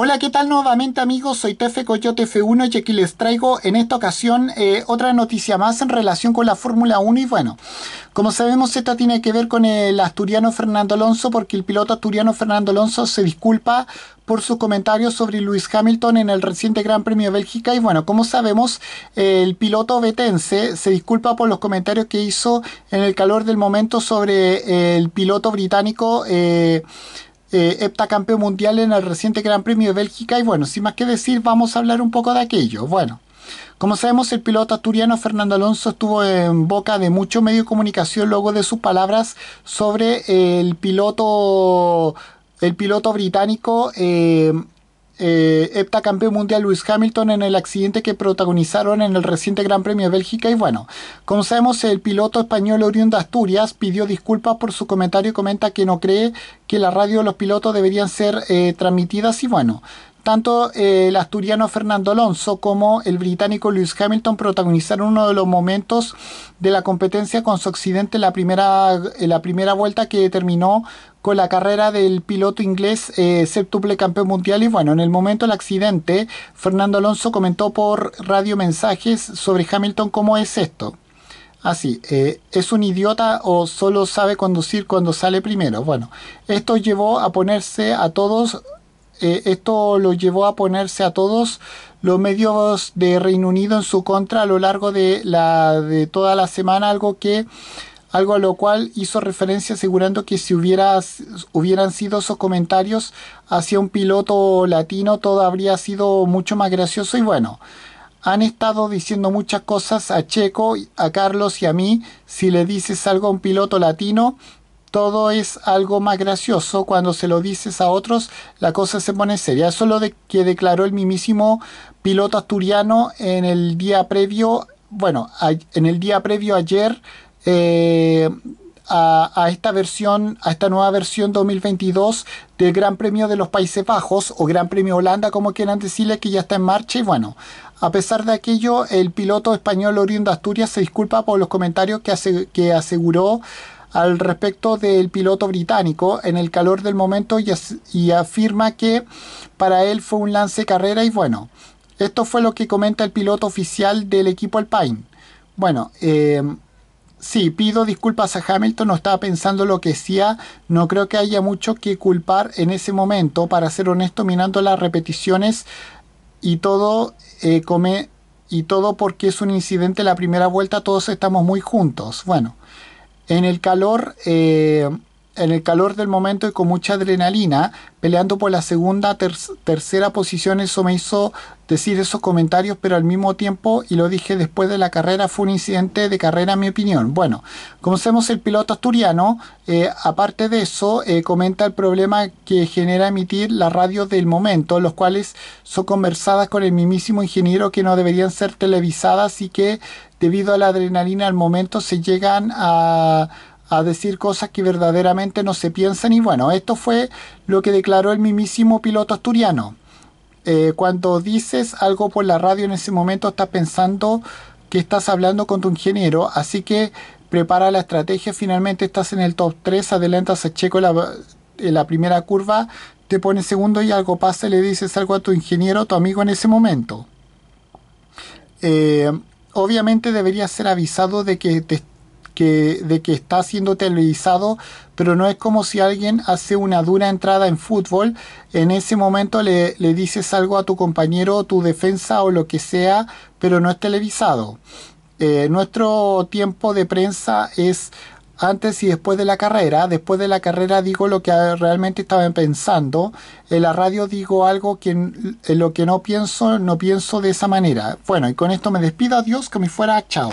Hola, ¿qué tal nuevamente amigos? Soy Tefe Coyote F1 y aquí les traigo en esta ocasión eh, otra noticia más en relación con la Fórmula 1 y bueno, como sabemos esta tiene que ver con el asturiano Fernando Alonso porque el piloto asturiano Fernando Alonso se disculpa por sus comentarios sobre Luis Hamilton en el reciente Gran Premio de Bélgica. Y bueno, como sabemos, el piloto vetense se disculpa por los comentarios que hizo en el calor del momento sobre el piloto británico. Eh, eh, heptacampeón mundial en el reciente Gran Premio de Bélgica y bueno, sin más que decir, vamos a hablar un poco de aquello. Bueno, como sabemos, el piloto asturiano Fernando Alonso estuvo en boca de mucho medio de comunicación luego de sus palabras sobre el piloto, el piloto británico eh, eh, ...hepta campeón mundial Lewis Hamilton en el accidente que protagonizaron en el reciente Gran Premio de Bélgica. Y bueno, como sabemos, el piloto español Orión de Asturias pidió disculpas por su comentario y comenta que no cree que la radio de los pilotos deberían ser eh, transmitidas. Y bueno, tanto eh, el asturiano Fernando Alonso como el británico Lewis Hamilton protagonizaron uno de los momentos de la competencia con su accidente en la primera, eh, la primera vuelta que terminó con la carrera del piloto inglés eh, campeón mundial y bueno, en el momento del accidente, Fernando Alonso comentó por radio mensajes sobre Hamilton cómo es esto. Así, ah, eh, ¿es un idiota o solo sabe conducir cuando sale primero? Bueno, esto llevó a ponerse a todos eh, esto lo llevó a ponerse a todos los medios de Reino Unido en su contra a lo largo de, la, toda la semana, algo que algo a lo cual hizo referencia asegurando que si hubieran sido esos comentarios hacia un piloto latino todo habría sido mucho más gracioso y bueno, han estado diciendo muchas cosas a Checo, a Carlos y a mí, si le dices algo a un piloto latino todo es algo más gracioso. Cuando se lo dices a otros, la cosa se pone seria. Eso es lo de que declaró el mismísimo piloto asturiano en el día previo, bueno, en el día previo ayer eh, a, esta versión, a esta nueva versión 2022 del Gran Premio de los Países Bajos o Gran Premio Holanda, como quieran decirle, que ya está en marcha. Y bueno, a pesar de aquello, el piloto español oriundo Asturias se disculpa por los comentarios que, que aseguró al respecto del piloto británico en el calor del momento y, afirma que para él fue un lance carrera y bueno, esto fue lo que comenta el piloto oficial del equipo Alpine. Bueno, em, sí, pido disculpas a Hamilton, no estaba pensando lo que decía, no creo que haya mucho que culpar en ese momento, para ser honesto, mirando las repeticiones y todo, eh, y todo porque es un incidente la primera vuelta, todos estamos muy juntos. Bueno, en el calor eh, en el calor del momento y con mucha adrenalina, peleando por la segunda, tercera posición, eso me hizo decir esos comentarios, pero al mismo tiempo, y lo dije después de la carrera, fue un incidente de carrera, en mi opinión. Bueno, conocemos el piloto asturiano, eh, aparte de eso, eh, comenta el problema que genera emitir las radios del momento, los cuales son conversadas con el mismísimo ingeniero que no deberían ser televisadas y que debido a la adrenalina al momento se llegan a a decir cosas que verdaderamente no se piensan y bueno, esto fue lo que declaró el mismísimo piloto asturiano. Eh, cuando dices algo por la radio en ese momento estás pensando que estás hablando con tu ingeniero, así que prepara la estrategia, finalmente estás en el top 3, adelantas a Checo en la, primera curva, te pones segundo y algo pasa y le dices algo a tu ingeniero, tu amigo en ese momento. Eh, obviamente deberías ser avisado de que te de que está siendo televisado, pero no es como si alguien hace una dura entrada en fútbol, en ese momento le, dices algo a tu compañero, tu defensa o lo que sea, pero no es televisado. Eh, nuestro tiempo de prensa es antes y después de la carrera. Después de la carrera digo lo que realmente estaba pensando. En la radio digo algo que en lo que no pienso, no pienso de esa manera. Bueno, y con esto me despido. Adiós, que me fuera. Chao.